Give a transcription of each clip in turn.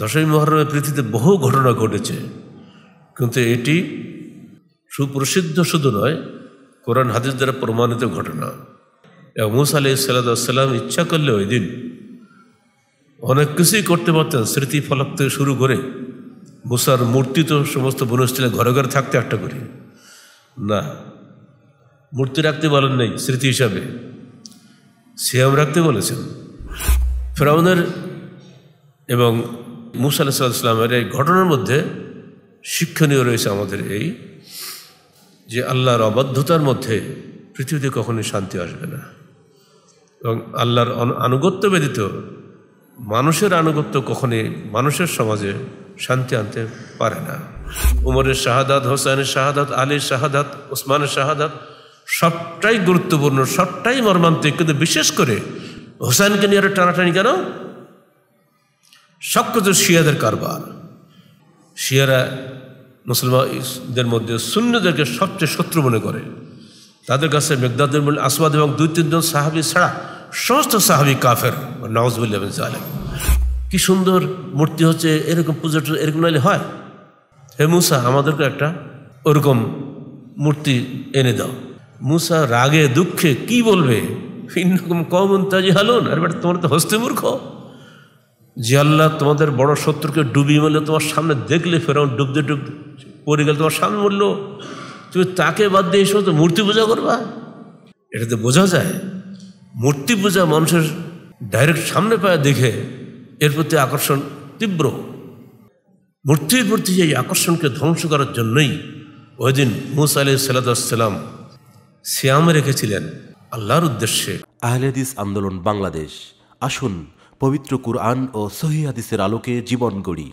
দশই মহরমে পৃথিবীতে বহু ঘটনা ঘটেছে কিন্তু এটি সুপ্রসিদ্ধ শুধু নয় কোরআন হাদিস দ্বারা প্রমাণিত ঘটনা এবং মুসা আলি সাল্লাম ইচ্ছা করলে ওই দিন অনেক কিছুই করতে পারতেন স্মৃতি ফলক থেকে শুরু করে মুসার মূর্তি তো সমস্ত বনস্থলে ঘরে ঘরে থাকতে একটা করি না মূর্তি রাখতে বলেন নেই স্মৃতি হিসাবে সিয়াম রাখতে বলেছেন ফেরাউনের এবং মুসা ইসলামের এই ঘটনার মধ্যে শিক্ষণীয় রয়েছে আমাদের এই যে আল্লাহর অবাধ্যতার মধ্যে পৃথিবীতে কখনোই শান্তি আসবে না এবং আল্লাহর আনুগত্য ব্যতীত মানুষের আনুগত্য কখনই মানুষের সমাজে শান্তি আনতে পারে না উমরের শাহাদাত হোসেনের শাহাদাত আলীর শাহাদাত ওসমানের শাহাদাত সবটাই গুরুত্বপূর্ণ সবটাই মর্মান্তিক কিন্তু বিশেষ করে হোসেনকে নিয়ে টানাটানি কেন সব কিছু শিয়াদের কারবার শিয়ারা মুসলমানদের মধ্যে শূন্যদেরকে সবচেয়ে শত্রু মনে করে তাদের কাছে মেঘদাদের মূল আসবাদ এবং দুই তিনজন সাহাবি ছাড়া সমস্ত সাহাবি কাফের নওয়াজবুল্লাহ আলম কি সুন্দর মূর্তি হচ্ছে এরকম পুজো এরকম নাহলে হয় হে মুসা আমাদেরকে একটা ওরকম মূর্তি এনে দাও মুসা রাগে দুঃখে কি বলবে ইন্নকম কম তাজি হালুন আর বেটা তোমার তো হস্তে মূর্খ যে আল্লাহ তোমাদের বড় শত্রুকে ডুবিয়ে মরলে তোমার সামনে দেখলে ফেরাও ডুবতে ডুবতে পড়ে গেলে তোমার সামনে মরল তুমি তাকে বাদ দিয়ে এই সমস্ত মূর্তি পূজা করবা এটাতে বোঝা যায় মূর্তি পূজা মানুষের ডাইরেক্ট সামনে পায়ে দেখে এর প্রতি আকর্ষণ তীব্র মূর্তির প্রতি এই আকর্ষণকে ধ্বংস করার জন্যই ওই দিন মুসা আলি সাল্লাম শ্যাম রেখেছিলেন আল্লাহর উদ্দেশ্যে আহলেদিস আন্দোলন বাংলাদেশ আসুন পবিত্র কুরআন ও সহিদিসের আলোকে জীবন গড়ি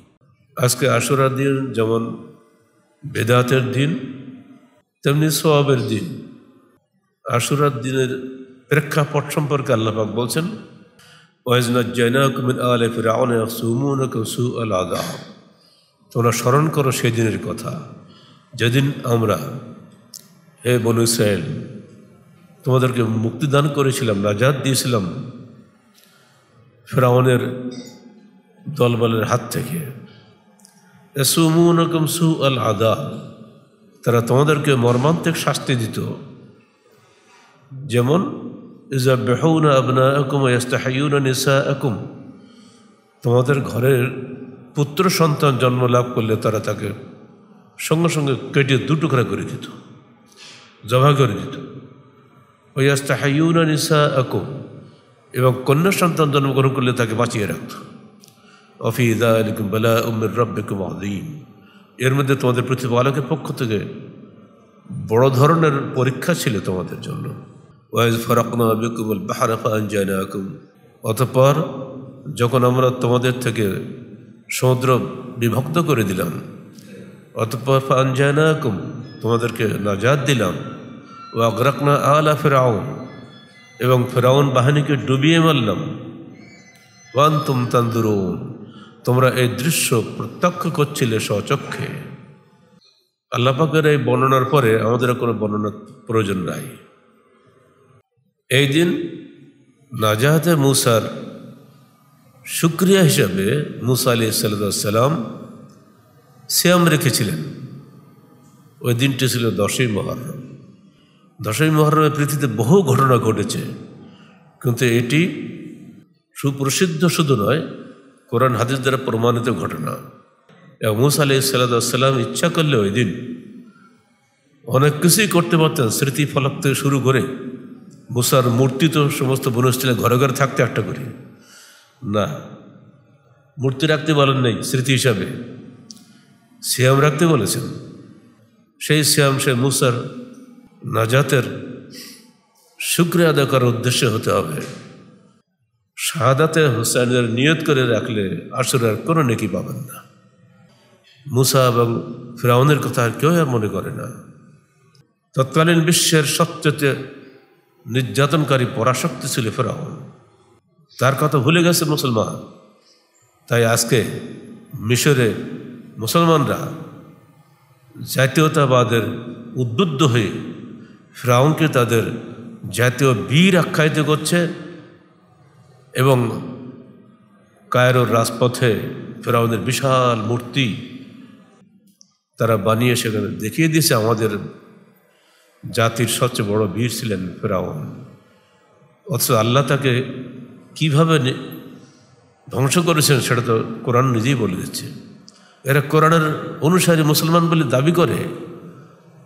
আজকে আশুরার দিন যেমন বেদাতের দিন তেমনি সোয়াবের দিন আশুরার দিনের প্রেক্ষাপট সম্পর্কে আল্লাহাক বলছেন তোমরা স্মরণ করো সেদিনের কথা যেদিন আমরা হে বনু তোমাদেরকে মুক্তিদান করেছিলাম নাজাদ দিয়েছিলাম ফেরাউনের দলবলের হাত থেকে এসুমুনকম সু আল আদা তারা তোমাদেরকে মর্মান্তিক শাস্তি দিত যেমন ইজা বেহৌনা আবনা একুম ইস্তাহাইউনা নিসা একুম তোমাদের ঘরের পুত্র সন্তান জন্ম লাভ করলে তারা তাকে সঙ্গে সঙ্গে কেটে দুটুকরা করে দিত জবা করে দিত ওই ইস্তাহাইউনা নিসা একুম এবং কন্যা সন্তান জন্মগ্রহণ করলে তাকে বাঁচিয়ে রাখত অফিদা আলিকুম বালা উমের রব্বিকুম আদিম এর মধ্যে তোমাদের প্রতিপালকের পক্ষ থেকে বড় ধরনের পরীক্ষা ছিল তোমাদের জন্য ওয়াইজ ফরাকনা বিকুমুল বাহারাফা আঞ্জানা আকুম অতপর যখন আমরা তোমাদের থেকে সমুদ্র বিভক্ত করে দিলাম অতপর আঞ্জানা আকুম তোমাদেরকে নাজাদ দিলাম ও আগ্রাকনা আলা ফেরাউন এবং ফেরাউন বাহিনীকে ডুবিয়ে মারলাম ওয়ান তুম তান্দুরুন তোমরা এই দৃশ্য প্রত্যক্ষ করছিলে স্বচক্ষে আল্লাপাকের এই বর্ণনার পরে আমাদের কোনো বর্ণনার প্রয়োজন নাই এই দিন নাজাহাতে মুসার সুক্রিয়া হিসাবে মুসা আলি সাল্লাম শ্যাম রেখেছিলেন ওই দিনটি ছিল দশই মহারণ দশমী মহরমে পৃথিবীতে বহু ঘটনা ঘটেছে কিন্তু এটি সুপ্রসিদ্ধ শুধু নয় কোরআন হাদিস দ্বারা প্রমাণিত ঘটনা এবং মুসা আলি সাল্লাম ইচ্ছা করলে ওই দিন অনেক কিছুই করতে পারতেন স্মৃতি ফলক থেকে শুরু করে মুসার মূর্তি তো সমস্ত বনস্থলে ঘরে ঘরে থাকতে একটা করি না মূর্তি রাখতে বলেন নাই স্মৃতি হিসাবে শ্যাম রাখতে বলেছেন সেই শ্যাম সে মুসার নাজাতের শুক্রিয়া আদা করার উদ্দেশ্যে হতে হবে শাহাদাতে হুসাইনের নিয়ত করে রাখলে আর কোনো নেকি পাবেন না মুসা এবং ফ্রাউনের কথা আর কেউ আর মনে করে না তৎকালীন বিশ্বের সবচেয়ে নির্যাতনকারী পরাশক্তি ছিল ফেরাউন তার কথা ভুলে গেছে মুসলমান তাই আজকে মিশরে মুসলমানরা জাতীয়তাবাদের উদ্বুদ্ধ হয়ে ফ্রাউনকে তাদের জাতীয় বীর আখ্যায়িত করছে এবং কায়রোর রাজপথে ফেরাউনের বিশাল মূর্তি তারা বানিয়ে সেখানে দেখিয়ে দিয়েছে আমাদের জাতির সবচেয়ে বড় বীর ছিলেন ফেরাউন অথচ আল্লাহ তাকে কীভাবে ধ্বংস করেছেন সেটা তো কোরআন নিজেই বলে দিচ্ছে এরা কোরআনের অনুসারী মুসলমান বলে দাবি করে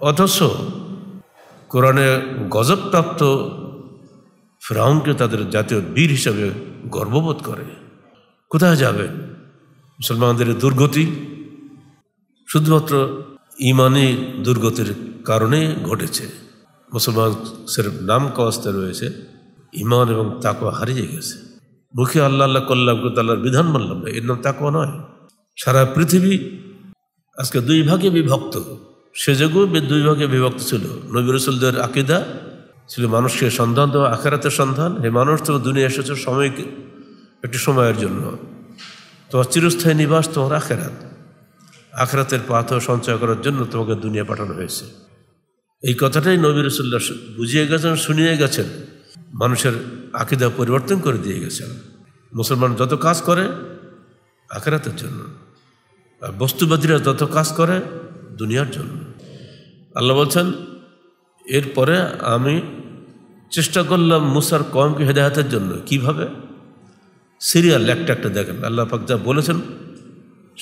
অথচ কোরআনে গজবপ্রাপ্ত ফ্রাউনকে তাদের জাতীয় বীর হিসাবে গর্ববোধ করে কোথায় যাবে মুসলমানদের দুর্গতি শুধুমাত্র ইমানি দুর্গতির কারণে ঘটেছে মুসলমান সেরফ নাম কওয়াস্তে রয়েছে ইমান এবং তাকুয়া হারিয়ে গেছে মুখে আল্লাহ আল্লাহ কল্লাম কিন্তু আল্লাহর বিধান মানলাম না এর নাম তাকুয়া নয় সারা পৃথিবী আজকে দুই ভাগে বিভক্ত সেযোগও দুই ভাগে বিভক্ত ছিল নবী রসুলদের আকিদা ছিল মানুষকে সন্ধান দেওয়া আখেরাতের সন্ধান হে মানুষ তোমার দুনিয়া এসেছে সময় একটি সময়ের জন্য তোমার চিরস্থায়ী নিবাস তোমার আখেরাত আখেরাতের পাথর সঞ্চয় করার জন্য তোমাকে দুনিয়া পাঠানো হয়েছে এই কথাটাই নবী রসুল্লাহ বুঝিয়ে গেছেন শুনিয়ে গেছেন মানুষের আকিদা পরিবর্তন করে দিয়ে গেছেন মুসলমান যত কাজ করে আখেরাতের জন্য আর বস্তুবাদীরা যত কাজ করে দুনিয়ার জন্য আল্লাহ বলছেন এরপরে আমি চেষ্টা করলাম মুসার কমকে হেদায়াতের জন্য কিভাবে সিরিয়াল একটা একটা দেখেন আল্লাহ পাক যা বলেছেন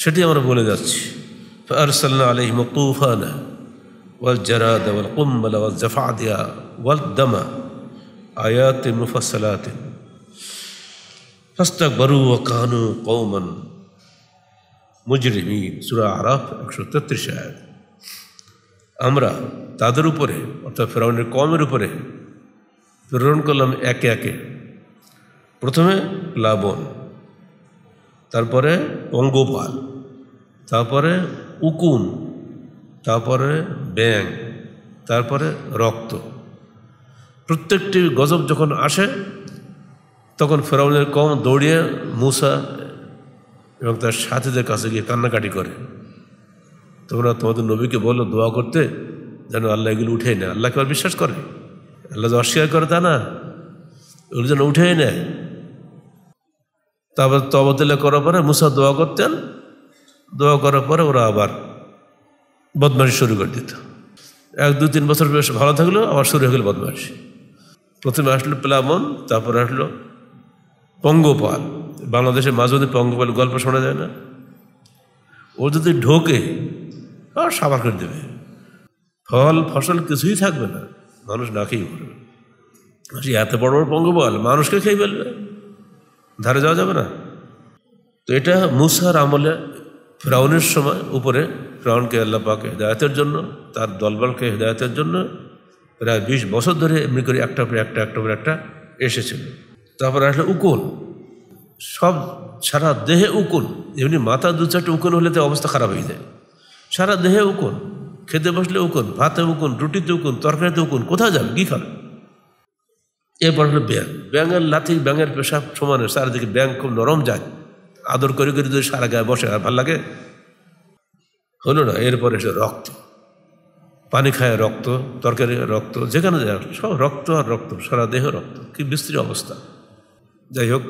সেটি আমরা বলে যাচ্ছি আরসাল্লা আলহিম তুফানা ওয়াল জারাদ ওয়াল কুম্বল ওয়াল জাফাদিয়া ওয়াল আয়াতে মুফাসলাতে ফাস্তাক বরু ওয়া কানু কৌমন মুজরিমিন সুরা আরাফ একশো তেত্রিশ আমরা তাদের উপরে অর্থাৎ ফেরাউনের কমের উপরে প্রেরণ করলাম একে একে প্রথমে লাবণ তারপরে পঙ্গপাল তারপরে উকুন তারপরে ব্যাং তারপরে রক্ত প্রত্যেকটি গজব যখন আসে তখন ফেরাউনের কম দৌড়িয়ে মুসা এবং তার সাথীদের কাছে গিয়ে কান্নাকাটি করে তোমরা তোমাদের নবীকে বলো দোয়া করতে যেন আল্লাহ এগুলো উঠে নেয় আল্লাহকে আর বিশ্বাস করে আল্লাহ যে অস্বীকার করে তা না এগুলো যেন উঠেই নেয় তারপর তবতলা করার পরে মুসা দোয়া করতেন দোয়া করার পরে ওরা আবার বদমাশি শুরু করে দিত এক দু তিন বছর বেশ ভালো থাকলো আবার শুরু হয়ে গেল বদমাশি প্রথমে আসলো প্লাবন তারপরে আসলো পঙ্গপাল বাংলাদেশে মাঝে মধ্যে পঙ্গপাল গল্প শোনা যায় না ও যদি ঢোকে আর সাবার করে দেবে ফল ফসল কিছুই থাকবে না মানুষ না খেয়ে পড়বে এত বড় বড় পঙ্গপাল মানুষকে খেয়ে ফেলবে ধারে যাওয়া যাবে না তো এটা মুসার আমলে ফ্রাউনের সময় উপরে ফ্রাউনকে আল্লাহ পাকে হেদায়তের জন্য তার দলবলকে হৃদায়তের জন্য প্রায় বিশ বছর ধরে এমনি করে একটা পর একটা একটা পর একটা এসেছিল তারপর আসলে উকুল সব সারা দেহে উকুন এমনি মাথা দু চারটে উকুন হলে তো অবস্থা খারাপ হয়ে যায় সারা দেহে উকুন খেতে বসলে উকুন ভাতে উকুন রুটিতে উকুন তরকারিতে উকুন কোথায় যাবে কী খাবে এরপর হলো ব্যাং ব্যাঙের লাথি ব্যাঙের পেশাব সমানে চারিদিকে ব্যাং খুব নরম যায় আদর করে করে যদি সারা গায়ে বসে আর ভালো লাগে হলো না এরপর এসে রক্ত পানি খায় রক্ত তরকারি রক্ত যেখানে যায় সব রক্ত আর রক্ত সারা দেহ রক্ত কি বিস্তৃত অবস্থা যাই হোক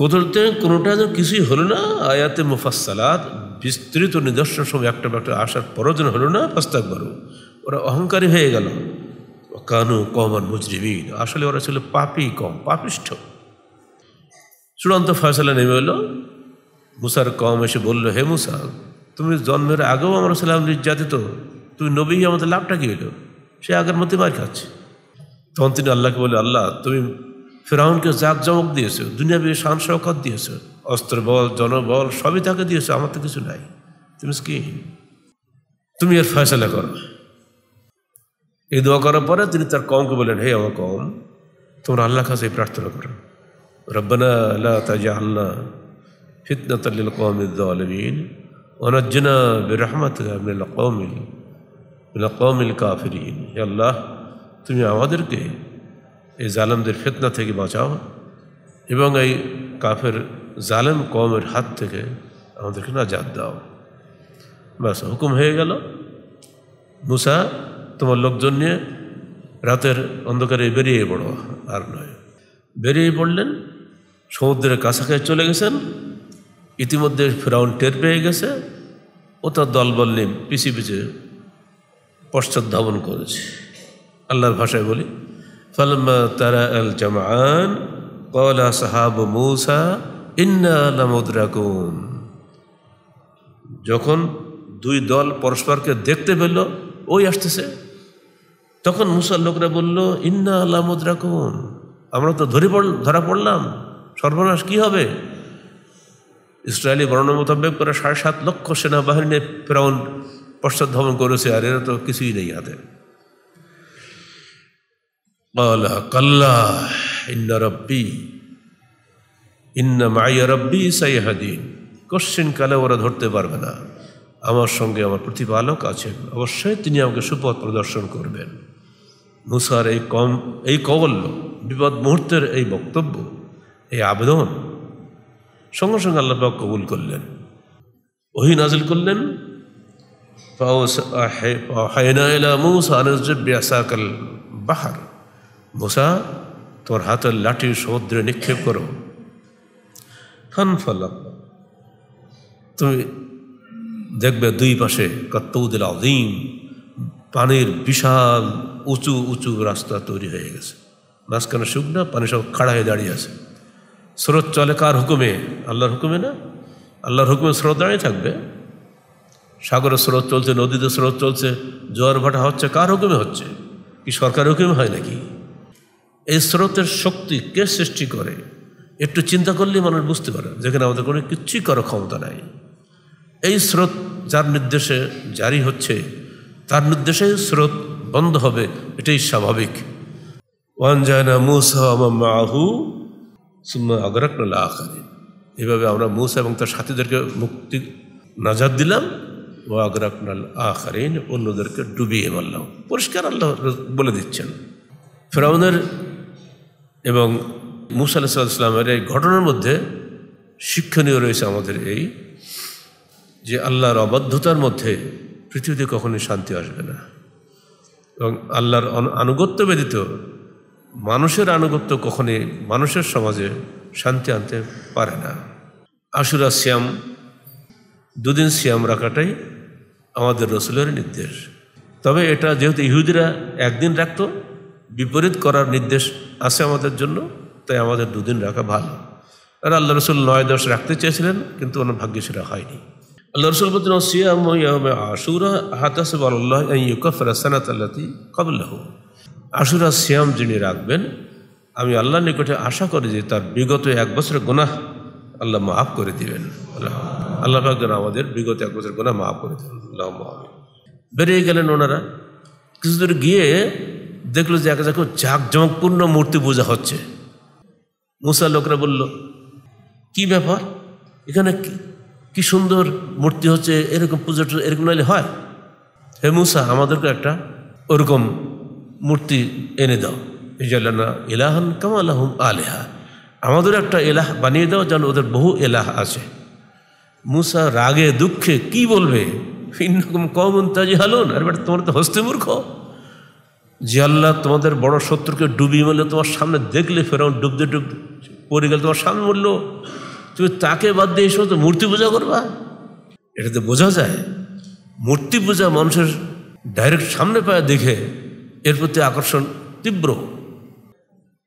কোদরতে কোনোটা যেন কিছুই হলো না আয়াতে মুফাসালাত বিস্তৃত নিদর্শন সময় একটা একটা আসার যেন হলো না প্রস্তাব বারো ওরা অহংকারী হয়ে গেল কানু কম আর মুজরিমিন আসলে ওরা ছিল পাপি কম পাপিষ্ঠ চূড়ান্ত ফয়সলা নেমে এলো মুসার কম এসে বলল হে মুসা তুমি জন্মের আগেও আমরা ছিলাম নির্যাতিত তুমি নবী আমাদের লাভটা কী হলো সে আগের মধ্যে মার খাচ্ছে তখন তিনি আল্লাহকে বলে আল্লাহ তুমি ফেরাউনকে জাক জমক দিয়েছো বিয়ে শান দিয়েছে দিয়েছো বল জনবল সবই তাকে দিয়েছো আমার তো কিছু নাই তুমি কি তুমি এর ফয়সলা করো এই দোয়া করার পরে তিনি তার কমকে বললেন হে আমার কম তোমরা আল্লাহ কাছে প্রার্থনা করো রব্বানা আল্লাহ তাজা আল্লাহ ফিতনাত কমিদ্দিন অনজ্জনা বেরহমাত কমিল কমিল কাফির আল্লাহ তুমি আমাদেরকে এই জালেমদের ফেতনা থেকে বাঁচাও এবং এই কাফের জালেম কমের হাত থেকে আমাদেরকে নাজাদ দাও ব্যাস হুকুম হয়ে গেল মুসা তোমার লোকজন নিয়ে রাতের অন্ধকারে বেরিয়ে পড়ো আর নয় বেরিয়ে পড়লেন সমুদ্রের কাছাকাছি চলে গেছেন ইতিমধ্যে ফেরাউন টের পেয়ে গেছে ও তার দলবল নিয়ে পিছিয়ে পিছিয়ে পশ্চাৎ ধাবন করেছে আল্লাহর ভাষায় বলি فلما ترى الجمعان قال أصحاب موسى إنا لمدركون যখন দুই দল পরস্পরকে দেখতে পেল ওই আসতেছে তখন মুসার লোকরা বলল ইন্না আল্লাহ মুদ্রাকুন আমরা তো ধরে পড় ধরা পড়লাম সর্বনাশ কি হবে ইসরায়েলি বর্ণনা মোতাবেক করে সাড়ে সাত লক্ষ সেনাবাহিনী ফেরাউন পশ্চাৎ ধমন করেছে আর এরা তো কিছুই নেই হাতে قال كلا ان ربي ان معي ربي سيهدين কোশ্চেন কালে ওরা ধরতে পারবে না আমার সঙ্গে আমার প্রতিপালক আছেন অবশ্যই তিনি আমাকে সুপথ প্রদর্শন করবেন মুসার এই কম এই কবল্য বিপদ মুহূর্তের এই বক্তব্য এই আবেদন সঙ্গে সঙ্গে আল্লাহ কবুল করলেন ওহি নাজিল করলেন বাহার মোসা তোর হাতের লাঠি সমুদ্রে নিক্ষেপ করো খান তুমি দেখবে দুই পাশে কত্তৌদুল আজিম পানির বিশাল উঁচু উঁচু রাস্তা তৈরি হয়ে গেছে মাঝখানে শুকনা পানি সব খাড়া হয়ে দাঁড়িয়ে আছে স্রোত চলে কার হুকুমে আল্লাহর হুকুমে না আল্লাহর হুকুমে স্রোত দাঁড়িয়ে থাকবে সাগরের স্রোত চলছে নদীতে স্রোত চলছে জোয়ার ভাটা হচ্ছে কার হুকুমে হচ্ছে কি সরকার হুকুমে হয় নাকি এই স্রোতের শক্তি কে সৃষ্টি করে একটু চিন্তা করলেই মানুষ বুঝতে পারে যেখানে আমাদের কোনো কিচ্ছুই করার ক্ষমতা নাই এই স্রোত যার নির্দেশে জারি হচ্ছে তার নির্দেশে স্রোত বন্ধ হবে এটাই স্বাভাবিক মাহু এভাবে আমরা মুসা এবং তার সাথীদেরকে মুক্তি নাজাদ দিলাম ও আগ্রাকাল আহারিন অন্যদেরকে ডুবিয়ে মারলাম পরিষ্কার আল্লাহ বলে দিচ্ছেন ফেরাউনের এবং মুসা আলাহিসাল্লামের এই ঘটনার মধ্যে শিক্ষণীয় রয়েছে আমাদের এই যে আল্লাহর অবাধ্যতার মধ্যে পৃথিবীতে কখনোই শান্তি আসবে না এবং আল্লাহর আনুগত্য ব্যতীত মানুষের আনুগত্য কখনই মানুষের সমাজে শান্তি আনতে পারে না আশুরা শ্যাম দুদিন শ্যাম রাখাটাই আমাদের রসুলের নির্দেশ তবে এটা যেহেতু ইহুদিরা একদিন রাখতো বিপরীত করার নির্দেশ আছে আমাদের জন্য তাই আমাদের দুদিন রাখা ভালো আর আল্লাহ রসুল নয় দশ রাখতে চেয়েছিলেন কিন্তু ওনার ভাগ্যে সেটা হয়নি আল্লাহ রসুল বলছেন সিয়াম আশুরা হাতাসে আল্লাহ ইউকাফরাসানাত আল্লাতি কবল্লাহ আশুরা সিয়াম যিনি রাখবেন আমি আল্লাহর নিকটে আশা করি যে তার বিগত এক বছরের গোনাহ আল্লাহ মাফ করে দিবেন আল্লাহ আল্লাহ আমাদের বিগত এক বছর গোনা মাফ করে দেবেন আল্লাহ বেরিয়ে গেলেন ওনারা কিছু দূর গিয়ে দেখলো যে একা দেখো জাঁকজমকপূর্ণ মূর্তি পূজা হচ্ছে মুসা লোকরা বলল কি ব্যাপার এখানে কি সুন্দর মূর্তি হচ্ছে এরকম পুজো এরকম নাহলে হয় হে মুসা আমাদেরকে একটা ওরকম মূর্তি এনে দাও ইজালানা ইলাহান কাম আলাহম আলেহা আমাদের একটা এলাহ বানিয়ে দাও যেন ওদের বহু এলাহ আছে মুসা রাগে দুঃখে কি বলবে ইন্নকম কম তাজি হালুন আর বেটা তোমার তো হস্তে মূর্খ যে আল্লাহ তোমাদের বড় শত্রুকে ডুবি মরলে তোমার সামনে দেখলে ফেরাউন ডুবতে ডুবতে পড়ে গেলে তোমার সামনে মরল তুমি তাকে বাদ দিয়ে এই সমস্ত মূর্তি পূজা করবা এটাতে বোঝা যায় মূর্তি পূজা মানুষের ডাইরেক্ট সামনে পায়ে দেখে এর প্রতি আকর্ষণ তীব্র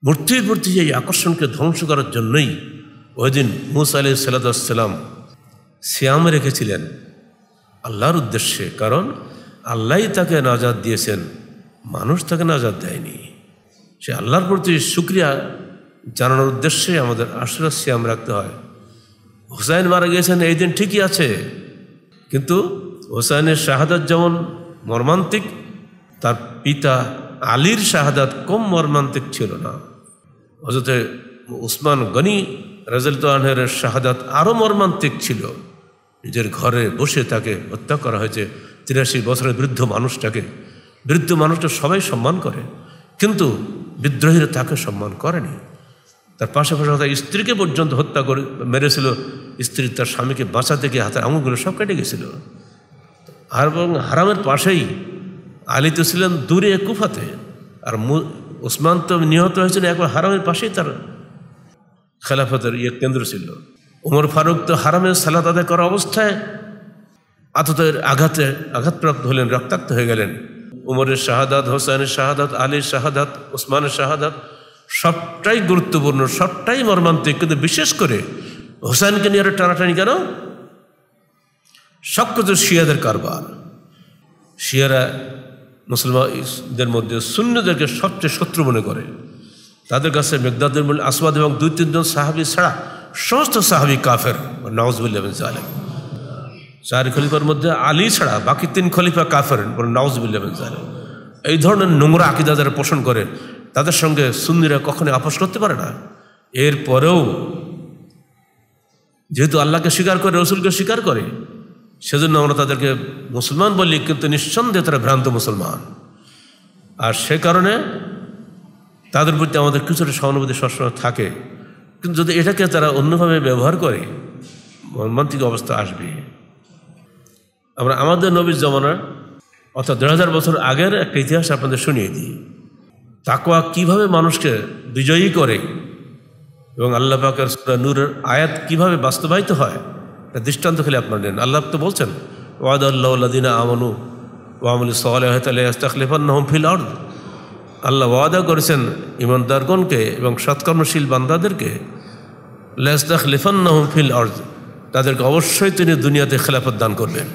মূর্তির প্রতি এই আকর্ষণকে ধ্বংস করার জন্যই ওই দিন মুসা আলি সাল্লাম শ্যাম রেখেছিলেন আল্লাহর উদ্দেশ্যে কারণ আল্লাহ তাকে নাজাদ দিয়েছেন মানুষ তাকে নাজাদ দেয়নি সে আল্লাহর প্রতি সুক্রিয়া জানানোর উদ্দেশ্যে আমাদের আশ্রয় শ্যাম রাখতে হয় হোসাইন মারা গিয়েছেন এই দিন ঠিকই আছে কিন্তু হোসাইনের শাহাদাত যেমন মর্মান্তিক তার পিতা আলীর শাহাদাত কম মর্মান্তিক ছিল না অযথে উসমান গনি রাজুলতানের শাহাদাত আরও মর্মান্তিক ছিল নিজের ঘরে বসে তাকে হত্যা করা হয়েছে তিরাশি বছরের বৃদ্ধ মানুষটাকে বৃদ্ধ মানুষটা সবাই সম্মান করে কিন্তু বিদ্রোহীরা তাকে সম্মান করেনি তার পাশাপাশি তার স্ত্রীকে পর্যন্ত হত্যা করে মেরেছিল স্ত্রী তার স্বামীকে বাঁচাতে গিয়ে হাতের আঙুলগুলো সব কেটে গেছিল আর এবং হারামের পাশেই আলিত ছিলেন দূরে কুফাতে আর ওসমান তো নিহত হয়েছিল একবার হারামের পাশেই তার খেলাফতের ইয়ে কেন্দ্র ছিল উমর ফারুক তো হারামের সালাদ আদায় করা অবস্থায় আততের আঘাতে আঘাতপ্রাপ্ত হলেন রক্তাক্ত হয়ে গেলেন উমরের শাহাদাত হোসেনের শাহাদাত আলীর শাহাদাত ওসমানের শাহাদাত সবটাই গুরুত্বপূর্ণ সবটাই মর্মান্তিক কিন্তু বিশেষ করে হোসেনকে নিয়ে একটা টানাটানি কেন সব কিছু শিয়াদের কারবার শিয়ারা মুসলমানদের মধ্যে শূন্যদেরকে সবচেয়ে শত্রু মনে করে তাদের কাছে মেঘদাদের আসবাদ এবং দুই তিনজন সাহাবি ছাড়া সমস্ত সাহাবি কাফের নওয়াজ জালেম চার খলিফার মধ্যে আলী ছাড়া বাকি তিন খলিফা কাফের নওয়াজবুল্লাহ এই ধরনের নোংরা আকিদা যারা পোষণ করে তাদের সঙ্গে সুন্নিরা কখনো আপোষ করতে পারে না এরপরেও যেহেতু আল্লাহকে স্বীকার করে রসুলকে স্বীকার করে সেজন্য আমরা তাদেরকে মুসলমান বলি কিন্তু নিঃসন্দেহে তারা ভ্রান্ত মুসলমান আর সে কারণে তাদের প্রতি আমাদের কিছুটা সহানুভূতি সবসময় থাকে কিন্তু যদি এটাকে তারা অন্যভাবে ব্যবহার করে মর্মান্তিক অবস্থা আসবে আমরা আমাদের নবীর জমানার অর্থাৎ দেড় হাজার বছর আগের একটা ইতিহাস আপনাদের শুনিয়ে দিই তাকোয়া কিভাবে মানুষকে বিজয়ী করে এবং আল্লাহ পাকের নূরের আয়াত কিভাবে বাস্তবায়িত হয় তা দৃষ্টান্ত খেলে আপনার নেন আল্লাহ তো বলছেন ওয়াদ আল্লাহদিনা আমনু ওয়ামুল সাল্লাহম আল্লাহ ওয়াদা করেছেন ইমানদারগণকে এবং সৎকর্মশীল বান্দাদেরকে লেস্তাখ লেফান্ন ফিল অর্জ তাদেরকে অবশ্যই তিনি দুনিয়াতে খেলাফত দান করবেন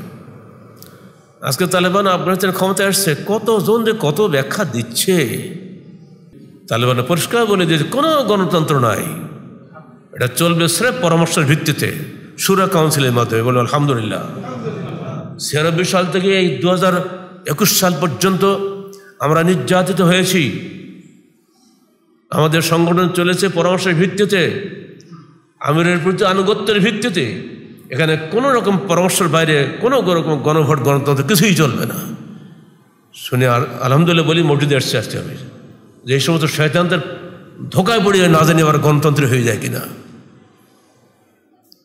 আজকে তালেবান আফগানিস্তানের ক্ষমতায় আসছে কতজন যে কত ব্যাখ্যা দিচ্ছে তালেবান পরিষ্কার বলে দিয়েছে কোনো গণতন্ত্র নাই এটা চলবে স্রেফ পরামর্শের ভিত্তিতে সুরা কাউন্সিলের মাধ্যমে বলে আলহামদুলিল্লাহ ছিয়ানব্বই সাল থেকে এই দু হাজার একুশ সাল পর্যন্ত আমরা নির্যাতিত হয়েছি আমাদের সংগঠন চলেছে পরামর্শের ভিত্তিতে আমিরের প্রতি আনুগত্যের ভিত্তিতে এখানে কোনো রকম পরামর্শের বাইরে কোনো রকম গণভোট গণতন্ত্র কিছুই চলবে না শুনে আর আলহামদুলিল্লাহ বলি মসজিদে আসছে আসতে হবে যে এই সমস্ত শয়তান্তের ধোকায় যায় না জানি আবার গণতন্ত্র হয়ে যায় কিনা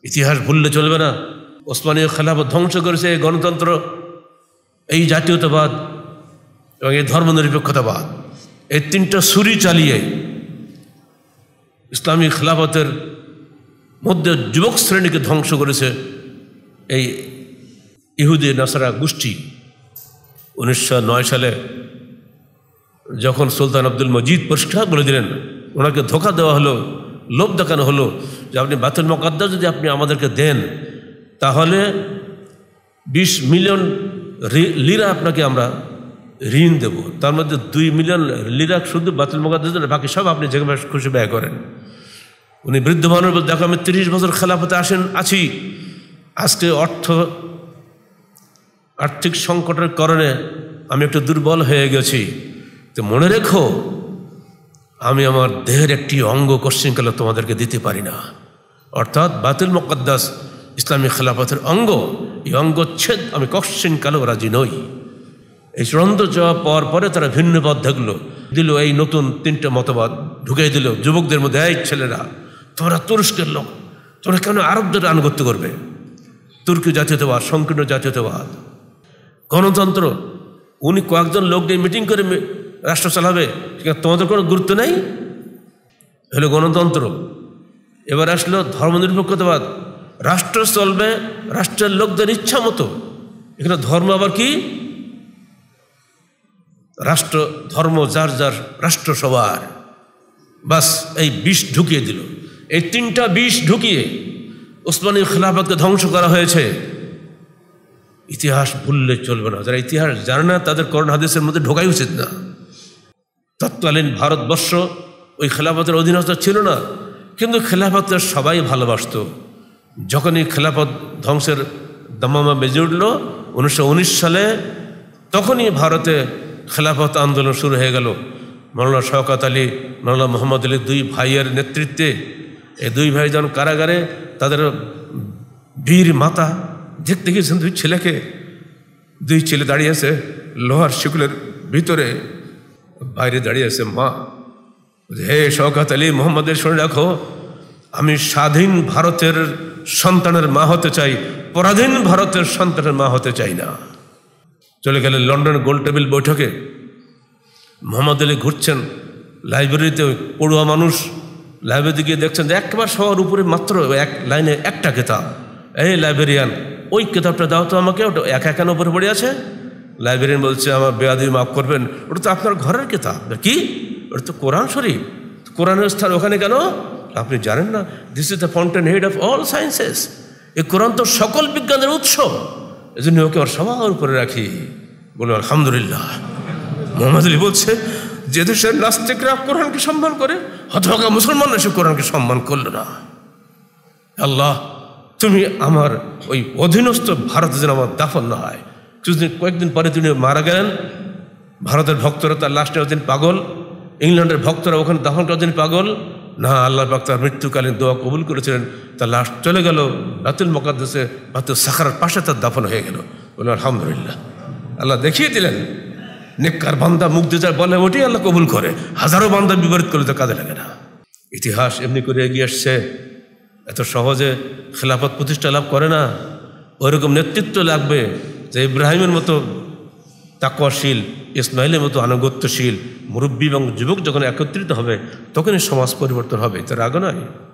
ইতিহাস ভুললে চলবে না ওসমানীয় খেলাফত ধ্বংস করেছে এই গণতন্ত্র এই জাতীয়তাবাদ এবং এই ধর্মনিরপেক্ষতাবাদ এই তিনটা সুরি চালিয়ে ইসলামী খেলাফতের মধ্যে যুবক শ্রেণীকে ধ্বংস করেছে এই ইহুদি নাসারা গোষ্ঠী উনিশশো সালে যখন সুলতান আব্দুল মজিদ পরিষ্কার বলে দিলেন ওনাকে ধোকা দেওয়া হলো লোভ দেখানো হলো যে আপনি বাতিল মকাদ্দা যদি আপনি আমাদেরকে দেন তাহলে ২০ মিলিয়ন লিরা আপনাকে আমরা ঋণ দেব তার মধ্যে দুই মিলিয়ন লিরা শুধু বাতুল মকাদ্দা বাকি সব আপনি যেখানে খুশি ব্যয় করেন উনি বৃদ্ধ মানুষ বলতে দেখো আমি তিরিশ বছর খেলাফতে আসেন আছি আজকে অর্থ আর্থিক সংকটের কারণে আমি একটু দুর্বল হয়ে গেছি তো মনে রেখো আমি আমার দেহের একটি অঙ্গ কশ্চিনকালে তোমাদেরকে দিতে পারি না অর্থাৎ বাতিল মোকদ্দাস ইসলামী খেলাফতের অঙ্গ এই অঙ্গচ্ছেদ আমি কশ্চিনকালেও রাজি নই এই চূড়ান্ত যাওয়া পর পরে তারা ভিন্ন পথ দেখলো দিল এই নতুন তিনটে মতবাদ ঢুকিয়ে দিল যুবকদের মধ্যে এই ছেলেরা তোরা তুরস্কের লোক তোরা কেন আরবদের আনুগত্য করবে তুর্কি জাতীয়তাবাদ সংকীর্ণ জাতীয়তাবাদ গণতন্ত্র উনি কয়েকজন লোক নিয়ে মিটিং করে রাষ্ট্র চালাবে তোমাদের কোনো গুরুত্ব নেই হলো গণতন্ত্র এবার আসলো ধর্মনিরপেক্ষতাবাদ রাষ্ট্র চলবে রাষ্ট্রের লোকদের ইচ্ছা মতো এখানে ধর্ম আবার কি রাষ্ট্র ধর্ম যার যার রাষ্ট্র সবার বাস এই বিষ ঢুকিয়ে দিল এই তিনটা বিষ ঢুকিয়ে ওসমানী খেলাফতকে ধ্বংস করা হয়েছে ইতিহাস ভুললে চলবে না যারা ইতিহাস জানে না তাদের করোনা হাদিসের মধ্যে ঢোকাই উচিত না তৎকালীন ভারতবর্ষ ওই খেলাফতের অধীনস্থ ছিল না কিন্তু খেলাফতকে সবাই ভালোবাসত যখনই খেলাফত ধ্বংসের দামামা বেজে উঠল উনিশশো সালে তখনই ভারতে খেলাফত আন্দোলন শুরু হয়ে গেল মৌলানা শওকাত আলী মৌলানা মোহাম্মদ আলী দুই ভাইয়ের নেতৃত্বে এই দুই ভাই যখন কারাগারে তাদের বীর মাতা দেখতে গিয়েছেন দুই ছেলেকে দুই ছেলে দাঁড়িয়ে আছে লোহার শিকুলের ভিতরে বাইরে দাঁড়িয়ে আছে মা হে শওকাত আলী মোহাম্মদের শুনে রাখো আমি স্বাধীন ভারতের সন্তানের মা হতে চাই পরাধীন ভারতের সন্তানের মা হতে চাই না চলে গেলেন লন্ডন গোল টেবিল বৈঠকে মোহাম্মদ আলী ঘুরছেন লাইব্রেরিতে পড়ুয়া মানুষ লাইব্রেরিতে গিয়ে দেখছেন যে একবার সবার উপরে মাত্র এক লাইনে একটা কেতাব এই লাইব্রেরিয়ান ওই কেতাবটা দাও তো আমাকে ওটা এক একান উপরে পড়ে আছে লাইব্রেরিয়ান বলছে আমার বেয়াদি মাফ করবেন ওটা তো আপনার ঘরের কেতাব কি ওটা তো কোরআন শরীফ কোরআনের স্থান ওখানে কেন আপনি জানেন না this is the fountainhead of all sciences এই কোরআন তো সকল বিজ্ঞানের উৎস এজন্য ওকে ওর সবার উপরে রাখি বলে আলহামদুলিল্লাহ মোহাম্মদ আলী বলছে যে দেশের নাস্তিকরা কোরআনকে সম্মান করে হতভাগা মুসলমানরা সে কোরআনকে সম্মান করল না আল্লাহ তুমি আমার ওই অধীনস্থ ভারতে যেন আমার দাফন না হয় কিছুদিন কয়েকদিন পরে তিনি মারা গেলেন ভারতের ভক্তরা তার লাস্টে ওদিন পাগল ইংল্যান্ডের ভক্তরা ওখানে দাফন করার জন্য পাগল না আল্লাহ পাক তার মৃত্যুকালীন দোয়া কবুল করেছিলেন তার লাস্ট চলে গেল রাতুল মকাদ্দেশে রাতুল সাখার পাশে তার দাফন হয়ে গেল বলল আলহামদুলিল্লাহ আল্লাহ দেখিয়ে দিলেন নেককার বান্দা মুখ দিয়ে বলে ওটি আল্লাহ কবুল করে হাজারো বান্দা বিপরীত করে তো কাজে লাগে না ইতিহাস এমনি করে এগিয়ে আসছে এত সহজে খেলাফত প্রতিষ্ঠা লাভ করে না ওইরকম নেতৃত্ব লাগবে যে ইব্রাহিমের মতো তাকুয়াশীল ইসমাইলের মতো আনুগত্যশীল মুরব্বী এবং যুবক যখন একত্রিত হবে তখনই সমাজ পরিবর্তন হবে তার আগে নয়